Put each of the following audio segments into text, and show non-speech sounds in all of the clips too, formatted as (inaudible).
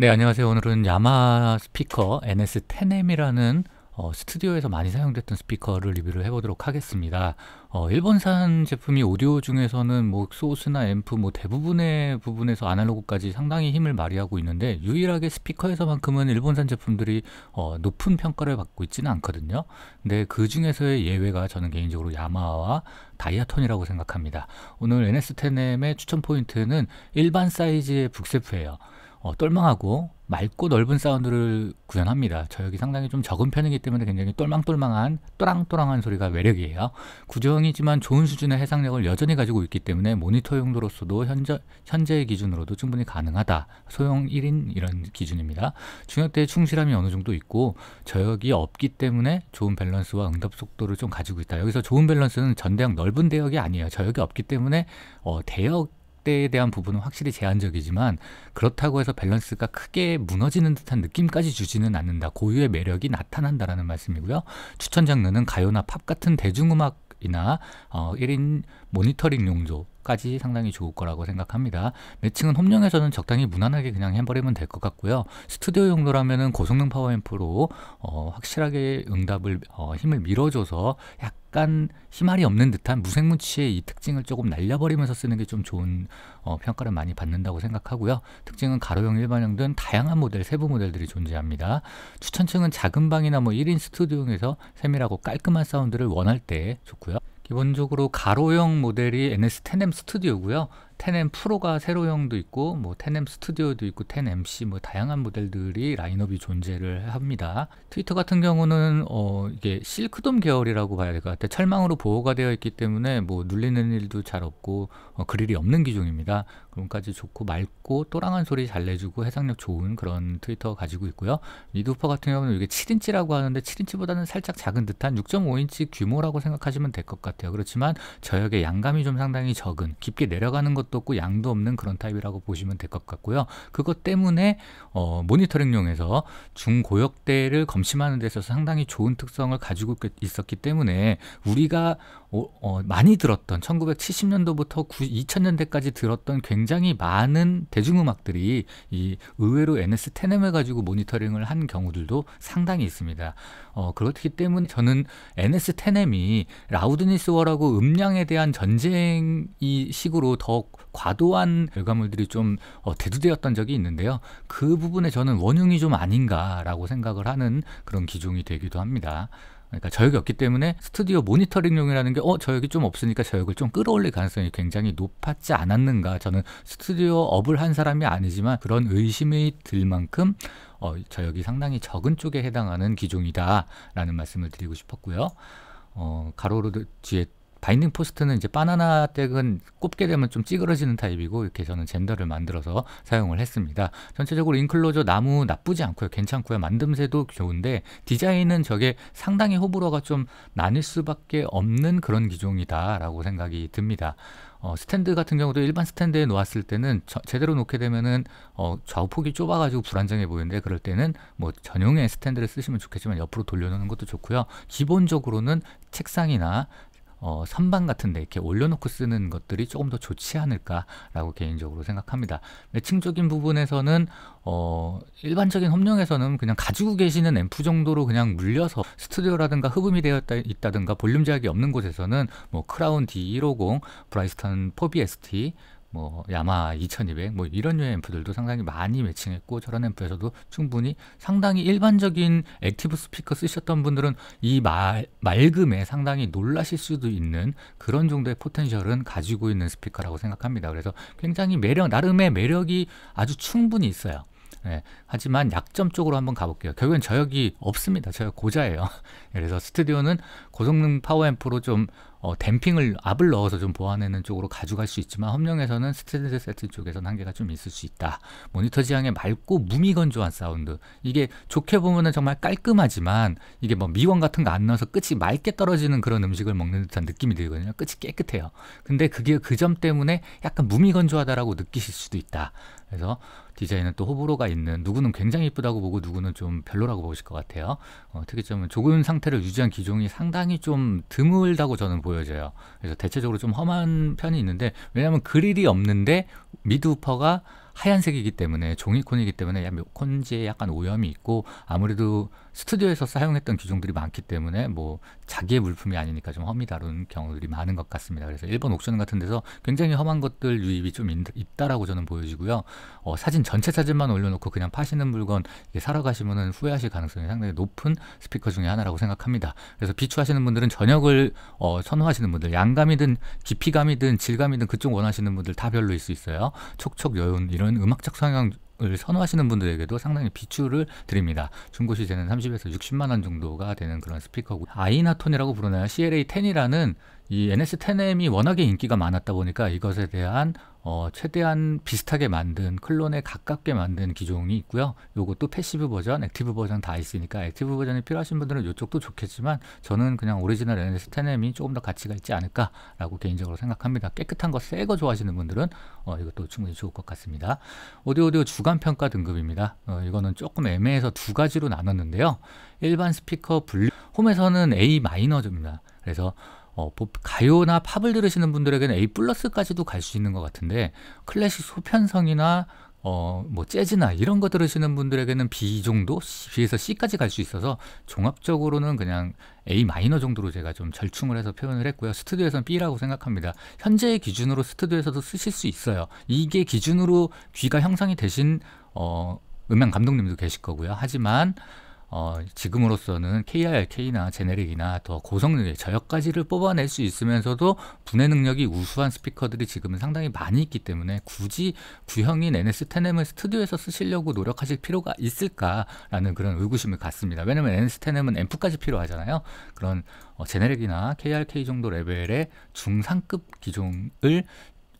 네, 안녕하세요. 오늘은 야마 스피커 NS10M이라는 어, 스튜디오에서 많이 사용됐던 스피커를 리뷰를 해보도록 하겠습니다. 어, 일본산 제품이 오디오 중에서는 뭐 소스나 앰프 뭐 대부분의 부분에서 아날로그까지 상당히 힘을 발휘하고 있는데 유일하게 스피커에서만큼은 일본산 제품들이 어, 높은 평가를 받고 있지는 않거든요. 근데 그 중에서의 예외가 저는 개인적으로 야마와 다이아톤이라고 생각합니다. 오늘 NS10M의 추천 포인트는 일반 사이즈의 북세프예요. 어, 똘망하고 맑고 넓은 사운드를 구현합니다. 저역이 상당히 좀 적은 편이기 때문에 굉장히 똘망똘망한 또랑또랑한 소리가 매력이에요. 구조형이지만 좋은 수준의 해상력을 여전히 가지고 있기 때문에 모니터 용도로서도 현재, 현재의 기준으로도 충분히 가능하다. 소형 1인 이런 기준입니다. 중역대의 충실함이 어느 정도 있고 저역이 없기 때문에 좋은 밸런스와 응답 속도를 좀 가지고 있다. 여기서 좋은 밸런스는 전대형 넓은 대역이 아니에요. 저역이 없기 때문에 어, 대역 확대에 대한 부분은 확실히 제한적이지만 그렇다고 해서 밸런스가 크게 무너지는 듯한 느낌까지 주지는 않는다. 고유의 매력이 나타난다라는 말씀이고요. 추천 장르는 가요나 팝 같은 대중음악 이나 어, 1인 모니터링 용도 까지 상당히 좋을 거라고 생각합니다. 매칭은 홈령에서는 적당히 무난하게 그냥 해버리면 될 것 같고요. 스튜디오 용도라면 고성능 파워앰프로 어, 확실하게 응답을 어, 힘을 밀어줘서 약간 희말이 없는 듯한 무생무치의 이 특징을 조금 날려버리면서 쓰는 게 좀 좋은 어, 평가를 많이 받는다고 생각하고요. 특징은 가로형, 일반형 등 다양한 모델, 세부 모델들이 존재합니다. 추천층은 작은 방이나 뭐 1인 스튜디오용에서 세밀하고 깔끔한 사운드를 원할 때 좋고요. 기본적으로 가로형 모델이 NS10M 스튜디오고요. 텐 m 프로가 세로형도 있고 뭐텐 m 스튜디오도 있고 텐MC 뭐 다양한 모델들이 라인업이 존재를 합니다. 트위터 같은 경우는 어 이게 실크돔 계열이라고 봐야 될 것 같아요. 철망으로 보호가 되어 있기 때문에 뭐 눌리는 일도 잘 없고 어 그릴이 없는 기종입니다. 그럼까지 좋고 맑고 또랑한 소리 잘 내주고 해상력 좋은 그런 트위터 가지고 있고요. 리두퍼 같은 경우는 이게 7인치라고 하는데 7인치보다는 살짝 작은 듯한 6.5인치 규모라고 생각하시면 될 것 같아요. 그렇지만 저역의 양감이 좀 상당히 적은 깊게 내려가는 것 것도 없고 양도 없는 그런 타입이라고 보시면 될 것 같고요. 그것 때문에 어, 모니터링용에서 중고역대를 검침하는 데 있어서 상당히 좋은 특성을 가지고 있었기 때문에 우리가 어, 많이 들었던 1970년도부터 2000년대까지 들었던 굉장히 많은 대중음악들이 이 의외로 NS 테넴을 가지고 모니터링을 한 경우들도 상당히 있습니다. 어, 그렇기 때문에 저는 NS 테넴이 라우드니스 워라고 음량에 대한 전쟁이 식으로 더 과도한 결과물들이 좀 어, 대두되었던 적이 있는데요. 그 부분에 저는 원흉이 좀 아닌가라고 생각을 하는 그런 기종이 되기도 합니다. 그러니까 저역이 없기 때문에 스튜디오 모니터링용이라는 게 어 저역이 좀 없으니까 저역을 좀 끌어올릴 가능성이 굉장히 높았지 않았는가 저는 스튜디오 업을 한 사람이 아니지만 그런 의심이 들 만큼 어, 저역이 상당히 적은 쪽에 해당하는 기종이다라는 말씀을 드리고 싶었고요. 어, 가로로 뒤에 바인딩 포스트는 이제 바나나 덱은 꼽게 되면 좀 찌그러지는 타입이고 이렇게 저는 젠더를 만들어서 사용을 했습니다. 전체적으로 인클로저 나무 나쁘지 않고요. 괜찮고요. 만듦새도 좋은데 디자인은 저게 상당히 호불호가 좀 나뉠 수밖에 없는 그런 기종이다라고 생각이 듭니다. 어, 스탠드 같은 경우도 일반 스탠드에 놓았을 때는 저, 제대로 놓게 되면은 어, 좌우폭이 좁아가지고 불안정해 보이는데 그럴 때는 뭐 전용의 스탠드를 쓰시면 좋겠지만 옆으로 돌려놓는 것도 좋고요. 기본적으로는 책상이나 어, 선반 같은데 이렇게 올려놓고 쓰는 것들이 조금 더 좋지 않을까라고 개인적으로 생각합니다. 매칭적인 부분에서는 어, 일반적인 홈용에서는 그냥 가지고 계시는 앰프 정도로 그냥 물려서 스튜디오라든가 흡음이 되어 있다든가 볼륨 제약이 없는 곳에서는 뭐 크라운 D150, 브라이스턴 4BST 뭐 야마 2200 뭐 이런 유의 앰프들도 상당히 많이 매칭했고 저런 앰프에서도 충분히 상당히 일반적인 액티브 스피커 쓰셨던 분들은 이 말, 맑음에 상당히 놀라실 수도 있는 그런 정도의 포텐셜은 가지고 있는 스피커라고 생각합니다. 그래서 굉장히 매력 나름의 매력이 아주 충분히 있어요. 예, 하지만 약점 쪽으로 한번 가볼게요. 결국엔 저역이 없습니다. 저역 고자예요. (laughs) 그래서 스튜디오는 고성능 파워앰프로 좀 어, 댐핑을 압을 넣어서 좀 보완하는 쪽으로 가져갈 수 있지만 험령에서는 스트레스 세트 쪽에서는 한계가 좀 있을 수 있다. 모니터 지향의 맑고 무미건조한 사운드. 이게 좋게 보면 정말 깔끔하지만 이게 뭐 미원 같은 거 안 넣어서 끝이 맑게 떨어지는 그런 음식을 먹는 듯한 느낌이 들거든요. 끝이 깨끗해요. 근데 그게 그 점 때문에 약간 무미건조하다라고 느끼실 수도 있다. 그래서 디자인은 또 호불호가 있는 누구는 굉장히 이쁘다고 보고 누구는 좀 별로라고 보실 것 같아요. 어, 특이점은 좋은 상태를 유지한 기종이 상당히 좀 드물다고 저는 보입니다. 보여져요. 그래서 대체적으로 좀 험한 편이 있는데 왜냐하면 그릴이 없는데 미드우퍼가 하얀색이기 때문에 종이콘이기 때문에 콘지에 약간 오염이 있고 아무래도 스튜디오에서 사용했던 규정들이 많기 때문에 뭐 자기의 물품이 아니니까 좀 험이 다룬 경우들이 많은 것 같습니다. 그래서 일본 옥션 같은 데서 굉장히 험한 것들 유입이 좀 있다라고 저는 보여지고요. 어, 사진 전체 사진만 올려놓고 그냥 파시는 물건 사러 가시면 후회하실 가능성이 상당히 높은 스피커 중에 하나라고 생각합니다. 그래서 비추하시는 분들은 저녁을 어, 선호하시는 분들 양감이든 깊이감이든 질감이든 그쪽 원하시는 분들 다 별로일 수 있어요. 촉촉 여운 이런 이런 음악적 성향 을 선호하시는 분들에게도 상당히 비추를 드립니다. 중고시 세는 30에서 60만 원 정도가 되는 그런 스피커고 아이나톤이라고 부르나요? CLA10이라는 이 NS10M이 워낙에 인기가 많았다 보니까 이것에 대한 어, 최대한 비슷하게 만든 클론에 가깝게 만든 기종이 있고요. 요것도 패시브 버전, 액티브 버전 다 있으니까 액티브 버전이 필요하신 분들은 이쪽도 좋겠지만 저는 그냥 오리지널 NS 10M이 조금 더 가치가 있지 않을까라고 개인적으로 생각합니다. 깨끗한 거, 새거 좋아하시는 분들은 어, 이것도 충분히 좋을 것 같습니다. 오디오디오 주간 평가 등급입니다. 어, 이거는 조금 애매해서 두 가지로 나눴는데요. 일반 스피커 분류 홈에서는 A 마이너입니다. 그래서 어, 가요나 팝을 들으시는 분들에게는 A 플러스까지도 갈 수 있는 것 같은데 클래식 소편성이나 어, 뭐 재즈나 이런 거 들으시는 분들에게는 B 정도, B에서 C까지 갈 수 있어서 종합적으로는 그냥 A 마이너 정도로 제가 좀 절충을 해서 표현을 했고요. 스튜디오에서는 B라고 생각합니다. 현재의 기준으로 스튜디오에서도 쓰실 수 있어요. 이게 기준으로 귀가 형성이 되신 어, 음향 감독님도 계실 거고요. 하지만 어, 지금으로서는 KRK나 제네릭이나 더 고성능의 저역까지를 뽑아낼 수 있으면서도 분해 능력이 우수한 스피커들이 지금은 상당히 많이 있기 때문에 굳이 구형인 NS10M을 스튜디오에서 쓰시려고 노력하실 필요가 있을까라는 그런 의구심을 갖습니다. 왜냐면 NS10M은 앰프까지 필요하잖아요. 그런 어, 제네릭이나 KRK 정도 레벨의 중상급 기종을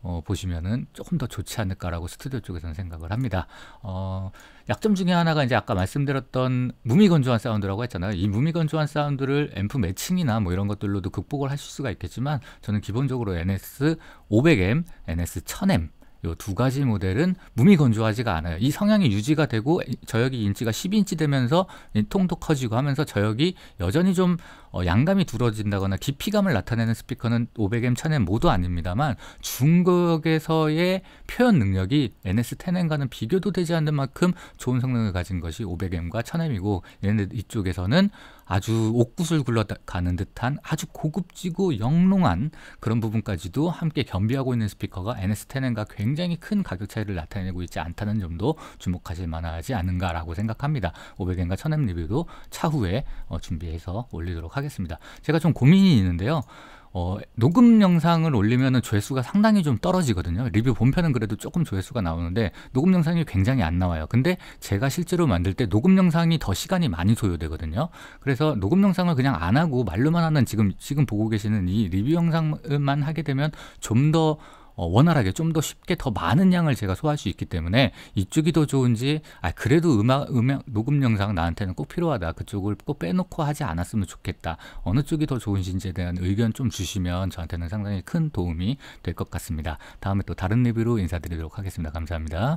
어, 보시면은 조금 더 좋지 않을까라고 스튜디오 쪽에서는 생각을 합니다. 어, 약점 중에 하나가 이제 아까 말씀드렸던 무미건조한 사운드라고 했잖아요. 이 무미건조한 사운드를 앰프 매칭이나 뭐 이런 것들로도 극복을 하실 수가 있겠지만 저는 기본적으로 NS 500M, NS 1000M 요두 가지 모델은 무미 건조하지가 않아요. 이 성향이 유지가 되고 저역이 인치가 10인치 되면서 통도 커지고 하면서 저역이 여전히 좀 어, 양감이 두러진다거나 깊이감을 나타내는 스피커는 500M, 1000M 모두 아닙니다만 중국에서의 표현 능력이 NS10M과는 비교도 되지 않는 만큼 좋은 성능을 가진 것이 500M과 1000M이고 이쪽에서는 아주 옥구슬 굴러가는 듯한 아주 고급지고 영롱한 그런 부분까지도 함께 겸비하고 있는 스피커가 NS10N과 굉장히 큰 가격 차이를 나타내고 있지 않다는 점도 주목하실 만하지 않은가라고 생각합니다. 500엔과 1000엔 리뷰도 차후에 어, 준비해서 올리도록 하겠습니다. 제가 좀 고민이 있는데요. 어, 녹음 영상을 올리면 조회수가 상당히 좀 떨어지거든요. 리뷰 본편은 그래도 조금 조회수가 나오는데 녹음 영상이 굉장히 안 나와요. 근데 제가 실제로 만들 때 녹음 영상이 더 시간이 많이 소요되거든요. 그래서 녹음 영상을 그냥 안 하고 말로만 하는 지금 지금 보고 계시는 이 리뷰 영상만 하게 되면 좀더 어, 원활하게 좀 더 쉽게 더 많은 양을 제가 소화할 수 있기 때문에 이쪽이 더 좋은지 아 그래도 음악 음악 녹음 영상 나한테는 꼭 필요하다 그쪽을 꼭 빼놓고 하지 않았으면 좋겠다 어느 쪽이 더 좋은지에 대한 의견 좀 주시면 저한테는 상당히 큰 도움이 될 것 같습니다 다음에 또 다른 리뷰로 인사드리도록 하겠습니다 감사합니다